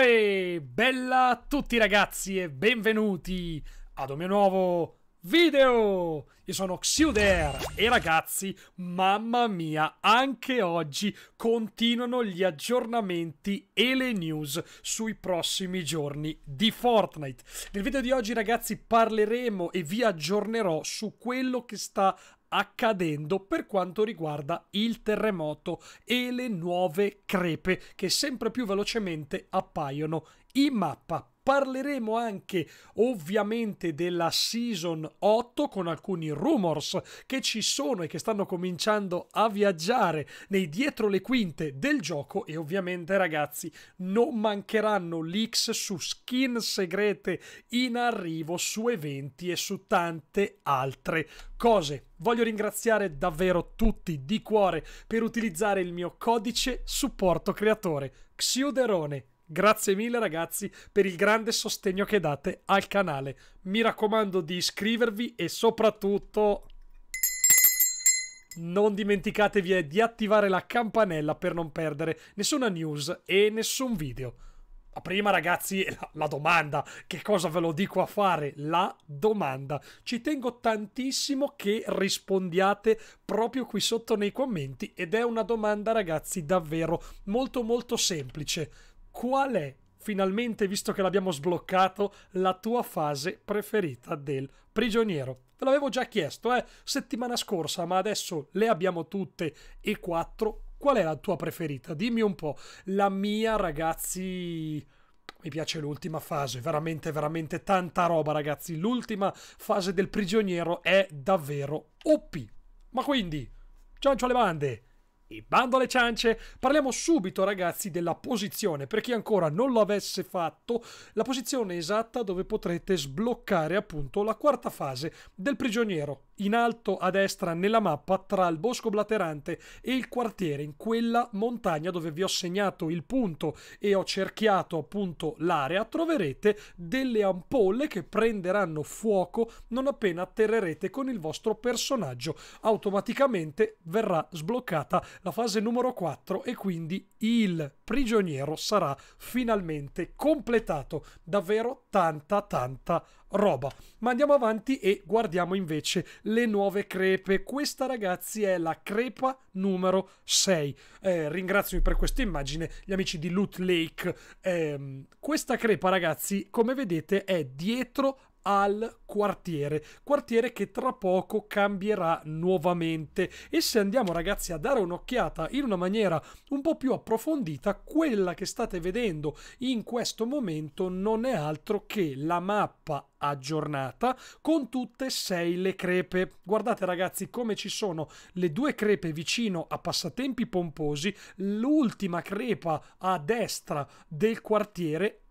Uè, bella a tutti ragazzi e benvenuti ad un mio nuovo video! Io sono Xuder e ragazzi, mamma mia, anche oggi continuano gli aggiornamenti e le news sui prossimi giorni di Fortnite. Nel video di oggi ragazzi parleremo e vi aggiornerò su quello che sta accadendo per quanto riguarda il terremoto e le nuove crepe che sempre più velocemente appaiono in mappa. Parleremo anche ovviamente della Season 8 con alcuni rumors che ci sono e che stanno cominciando a viaggiare nei dietro le quinte del gioco e ovviamente ragazzi non mancheranno leaks su skin segrete in arrivo, su eventi e su tante altre cose. Voglio ringraziare davvero tutti di cuore per utilizzare il mio codice supporto creatore Xiuderone Grazie mille ragazzi per il grande sostegno che date al canale. Mi raccomando di iscrivervi e soprattutto non dimenticatevi di attivare la campanella per non perdere nessuna news e nessun video. Ma prima ragazzi, la, la, domanda, che cosa ve lo dico a fare? La domanda. Ci tengo tantissimo che rispondiate proprio qui sotto nei commenti ed è una domanda ragazzi davvero molto molto semplice qual è, finalmente visto che l'abbiamo sbloccato, la tua fase preferita del prigioniero? Ve l'avevo già chiesto, eh, settimana scorsa, ma adesso le abbiamo tutte e quattro. Qual è la tua preferita? Dimmi un po'. La mia, ragazzi... Mi piace l'ultima fase, veramente, veramente tanta roba, ragazzi. L'ultima fase del prigioniero è davvero OP. Ma quindi, ciancio alle bande! E bando alle ciance, parliamo subito ragazzi della posizione, per chi ancora non lo avesse fatto, la posizione esatta dove potrete sbloccare appunto la quarta fase del prigioniero, in alto a destra nella mappa tra il bosco blaterante e il quartiere, in quella montagna dove vi ho segnato il punto e ho cerchiato appunto l'area, troverete delle ampolle che prenderanno fuoco non appena atterrerete con il vostro personaggio. Automaticamente verrà sbloccata la fase numero 4 e quindi il prigioniero sarà finalmente completato. Davvero tanta, tanta roba. Ma andiamo avanti e guardiamo invece le nuove crepe. Questa ragazzi è la crepa numero 6. Eh, ringrazio per questa immagine gli amici di Loot Lake. Eh, questa crepa ragazzi come vedete è dietro al quartiere, quartiere che tra poco cambierà nuovamente e se andiamo ragazzi a dare un'occhiata in una maniera un po' più approfondita, quella che state vedendo in questo momento non è altro che la mappa aggiornata con tutte e sei le crepe. Guardate ragazzi come ci sono le due crepe vicino a passatempi pomposi, l'ultima crepa a destra del quartiere,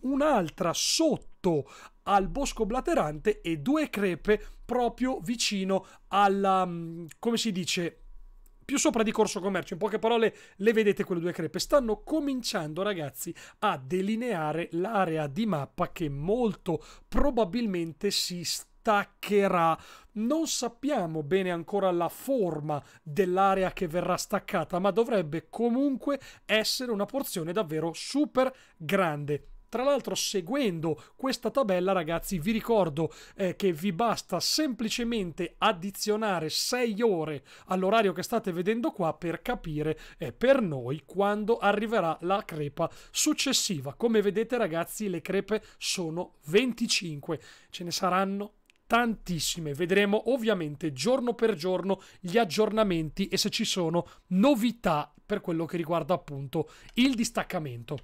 un'altra sotto sotto al bosco blaterante e due crepe proprio vicino alla, mm, come si dice, più sopra di Corso Commercio, in poche parole le vedete quelle due crepe, stanno cominciando ragazzi a delineare l'area di mappa che molto probabilmente si sta attaccherà. Non sappiamo bene ancora la forma dell'area che verrà staccata, ma dovrebbe comunque essere una porzione davvero super grande. Tra l'altro seguendo questa tabella ragazzi vi ricordo eh, che vi basta semplicemente addizionare 6 ore all'orario che state vedendo qua per capire eh, per noi quando arriverà la crepa successiva. Come vedete ragazzi le crepe sono 25, ce ne saranno tantissime. Vedremo ovviamente giorno per giorno gli aggiornamenti e se ci sono novità per quello che riguarda appunto il distaccamento.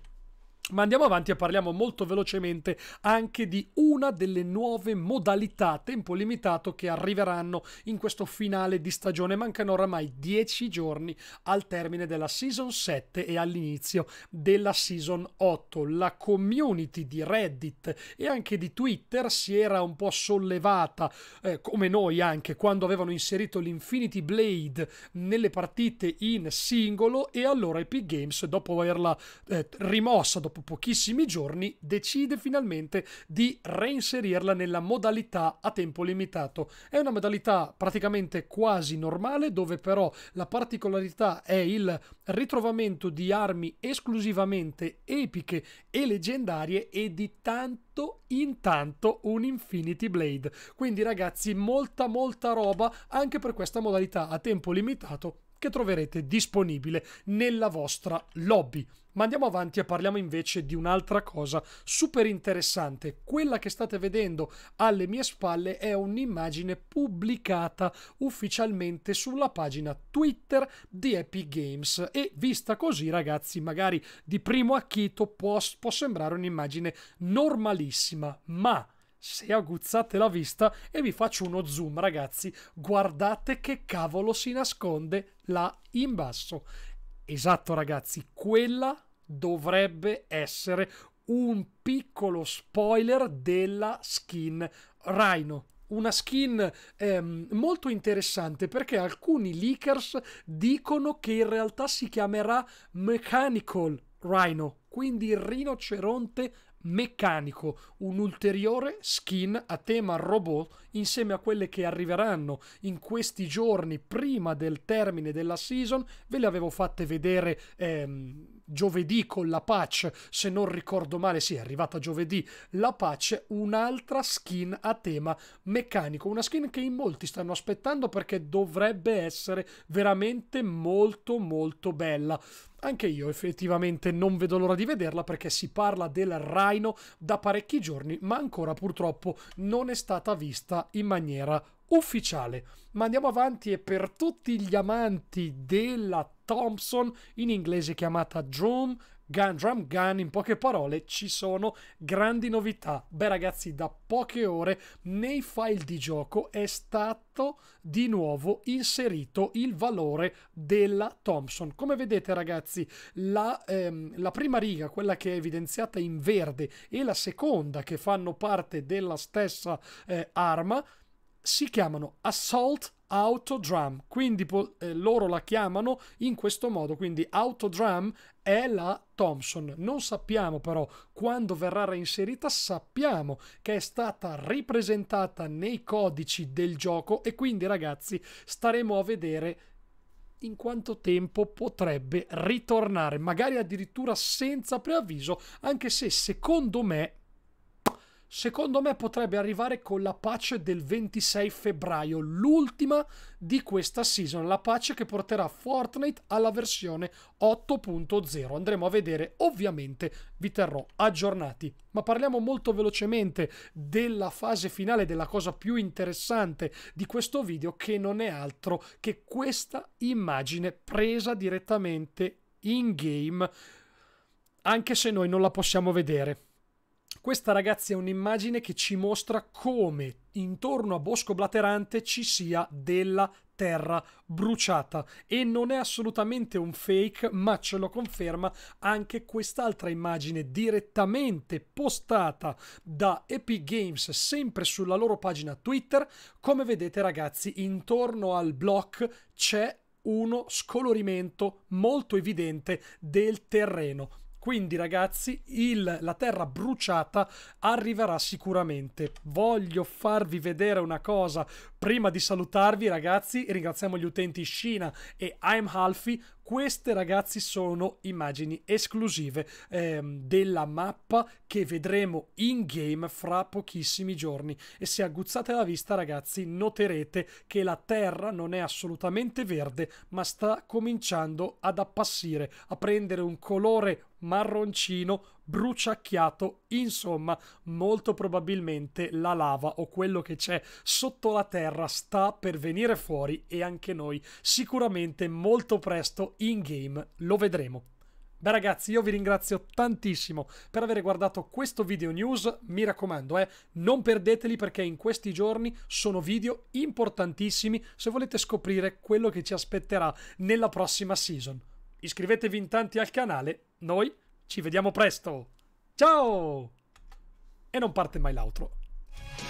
Ma andiamo avanti e parliamo molto velocemente anche di una delle nuove modalità a tempo limitato che arriveranno in questo finale di stagione. Mancano oramai 10 giorni al termine della season 7 e all'inizio della season 8. La community di Reddit e anche di Twitter si era un po' sollevata, eh, come noi anche, quando avevano inserito l'Infinity Blade nelle partite in singolo e allora Epic Games, dopo averla eh, rimossa, dopo dopo pochissimi giorni decide finalmente di reinserirla nella modalità a tempo limitato. È una modalità praticamente quasi normale dove però la particolarità è il ritrovamento di armi esclusivamente epiche e leggendarie e di tanto in tanto un Infinity Blade. Quindi ragazzi, molta molta roba anche per questa modalità a tempo limitato che troverete disponibile nella vostra lobby. Ma andiamo avanti e parliamo invece di un'altra cosa super interessante. Quella che state vedendo alle mie spalle è un'immagine pubblicata ufficialmente sulla pagina Twitter di Epic Games e vista così ragazzi magari di primo acchito può, può sembrare un'immagine normalissima, ma se aguzzate la vista e vi faccio uno zoom ragazzi guardate che cavolo si nasconde là in basso esatto ragazzi quella dovrebbe essere un piccolo spoiler della skin Rhino una skin ehm, molto interessante perché alcuni leakers dicono che in realtà si chiamerà Mechanical Rhino quindi il rinoceronte meccanico, un ulteriore skin a tema robot insieme a quelle che arriveranno in questi giorni prima del termine della season. Ve le avevo fatte vedere ehm, giovedì con la patch, se non ricordo male, sì, è arrivata giovedì la patch, un'altra skin a tema meccanico, una skin che in molti stanno aspettando perché dovrebbe essere veramente molto molto bella. Anche io effettivamente non vedo l'ora di vederla perché si parla del Rhino da parecchi giorni, ma ancora purtroppo non è stata vista in maniera ufficiale. Ma andiamo avanti e per tutti gli amanti della Thompson, in inglese chiamata Drum, Gun, Drum Gun, in poche parole, ci sono grandi novità. Beh ragazzi, da poche ore nei file di gioco è stato di nuovo inserito il valore della Thompson. Come vedete ragazzi, la, ehm, la prima riga, quella che è evidenziata in verde, e la seconda che fanno parte della stessa eh, arma, si chiamano Assault Autodrum, quindi po- eh, loro la chiamano in questo modo, quindi Autodrum è la Thompson. Non sappiamo però quando verrà reinserita, sappiamo che è stata ripresentata nei codici del gioco e quindi ragazzi staremo a vedere in quanto tempo potrebbe ritornare, magari addirittura senza preavviso, anche se secondo me secondo me potrebbe arrivare con la patch del 26 febbraio, l'ultima di questa season, la patch che porterà Fortnite alla versione 8.0. Andremo a vedere, ovviamente vi terrò aggiornati. Ma parliamo molto velocemente della fase finale, della cosa più interessante di questo video, che non è altro che questa immagine presa direttamente in game, anche se noi non la possiamo vedere questa ragazzi è un'immagine che ci mostra come intorno a Bosco Blaterante ci sia della terra bruciata e non è assolutamente un fake ma ce lo conferma anche quest'altra immagine direttamente postata da Epic Games sempre sulla loro pagina Twitter come vedete ragazzi intorno al block c'è uno scolorimento molto evidente del terreno quindi ragazzi, il, la terra bruciata arriverà sicuramente. Voglio farvi vedere una cosa prima di salutarvi ragazzi. Ringraziamo gli utenti Shina e I'm Halfi. Queste ragazzi sono immagini esclusive ehm, della mappa che vedremo in game fra pochissimi giorni e se aguzzate la vista ragazzi noterete che la terra non è assolutamente verde ma sta cominciando ad appassire, a prendere un colore marroncino bruciacchiato, insomma, molto probabilmente la lava o quello che c'è sotto la terra sta per venire fuori e anche noi sicuramente molto presto in game lo vedremo. Beh ragazzi, io vi ringrazio tantissimo per aver guardato questo video news, mi raccomando, eh, non perdeteli perché in questi giorni sono video importantissimi se volete scoprire quello che ci aspetterà nella prossima season. Iscrivetevi in tanti al canale, noi ci vediamo presto. Ciao! E non parte mai l'altro.